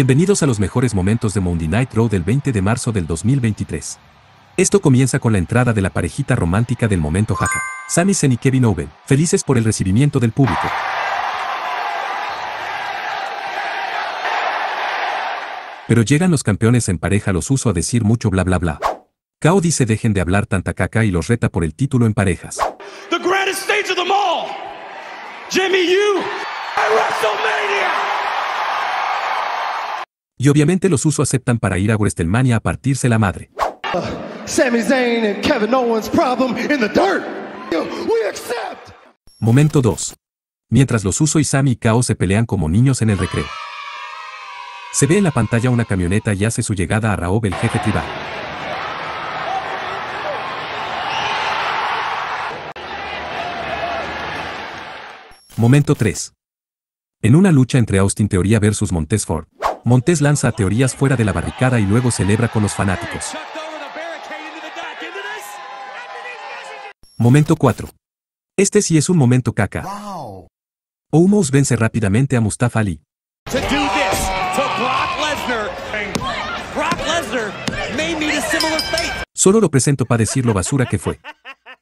Bienvenidos a los mejores momentos de Monday Night Raw del 20 de marzo del 2023. Esto comienza con la entrada de la parejita romántica del momento jaja, Sami Zayn y Kevin Owen, felices por el recibimiento del público. Pero llegan los campeones en pareja los uso a decir mucho bla bla bla. Kao dice dejen de hablar tanta caca y los reta por el título en parejas. The greatest stage of them Jimmy, WrestleMania. Y obviamente los usos aceptan para ir a WrestleMania a partirse la madre. Momento 2. Mientras los Uso y Sami y Kao se pelean como niños en el recreo. Se ve en la pantalla una camioneta y hace su llegada a Raúl el jefe tribal. Momento 3. En una lucha entre Austin Teoría versus Montesford. Montes lanza teorías fuera de la barricada y luego celebra con los fanáticos. Momento 4. Este sí es un momento caca. Omos vence rápidamente a Mustafa Ali. Solo lo presento para decir lo basura que fue.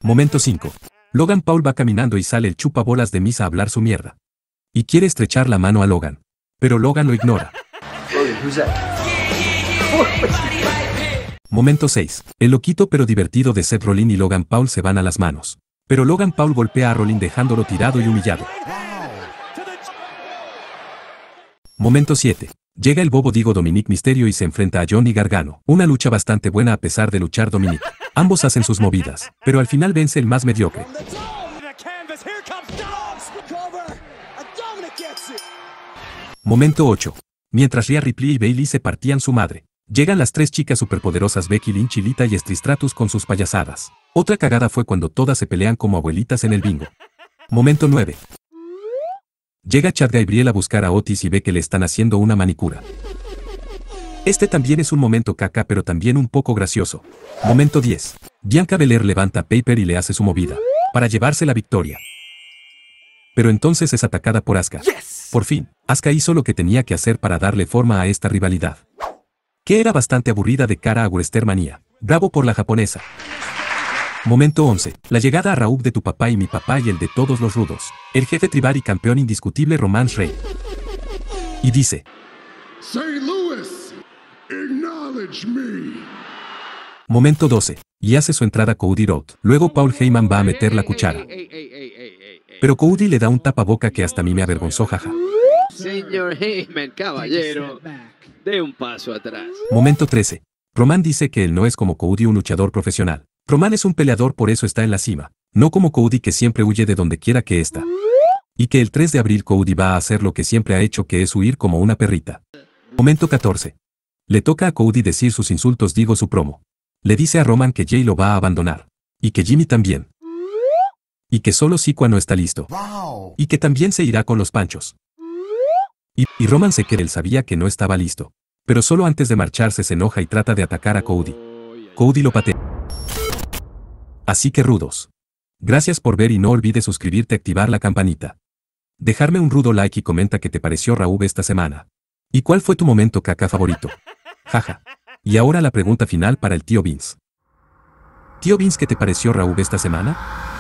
Momento 5. Logan Paul va caminando y sale el chupa bolas de misa a hablar su mierda. Y quiere estrechar la mano a Logan. Pero Logan lo ignora. Momento 6. El loquito pero divertido de Seth Rollin y Logan Paul se van a las manos. Pero Logan Paul golpea a Rollin dejándolo tirado y humillado. Momento 7. Llega el bobo Digo Dominic Misterio y se enfrenta a Johnny Gargano. Una lucha bastante buena a pesar de luchar Dominic. Ambos hacen sus movidas, pero al final vence el más mediocre. Momento 8 mientras Ria, Ripley y Bailey se partían su madre. Llegan las tres chicas superpoderosas Becky Lynch y Lita y con sus payasadas. Otra cagada fue cuando todas se pelean como abuelitas en el bingo. Momento 9. Llega Chad Gabriel a buscar a Otis y ve que le están haciendo una manicura. Este también es un momento caca pero también un poco gracioso. Momento 10. Bianca Belair levanta a Paper y le hace su movida, para llevarse la victoria. Pero entonces es atacada por Asuka. Por fin. Asuka hizo lo que tenía que hacer para darle forma a esta rivalidad. Que era bastante aburrida de cara a Westermania. Bravo por la japonesa. Momento 11. La llegada a Raúl de tu papá y mi papá y el de todos los rudos. El jefe tribal y campeón indiscutible Romance Rey. Y dice. St. Louis, acknowledge me. Momento 12. Y hace su entrada Cody Rhodes. Luego Paul Heyman va a meter la cuchara. Pero Cody le da un tapaboca que hasta a mí me avergonzó jaja. Señor Heyman, caballero, de un paso atrás. Momento 13. Roman dice que él no es como Cody un luchador profesional. Roman es un peleador por eso está en la cima, no como Cody que siempre huye de donde quiera que está. Y que el 3 de abril Cody va a hacer lo que siempre ha hecho que es huir como una perrita. Momento 14. Le toca a Cody decir sus insultos digo su promo. Le dice a Roman que Jay lo va a abandonar. Y que Jimmy también. Y que solo Sikua no está listo. Y que también se irá con los panchos. Y, Roman se que él sabía que no estaba listo. Pero solo antes de marcharse se enoja y trata de atacar a Cody. Cody lo patea. Así que rudos. Gracias por ver y no olvides suscribirte y activar la campanita. Dejarme un rudo like y comenta qué te pareció Raúl esta semana. ¿Y cuál fue tu momento caca favorito? Jaja. Y ahora la pregunta final para el tío Vince. Tío Vince, ¿qué te pareció Raúl esta semana?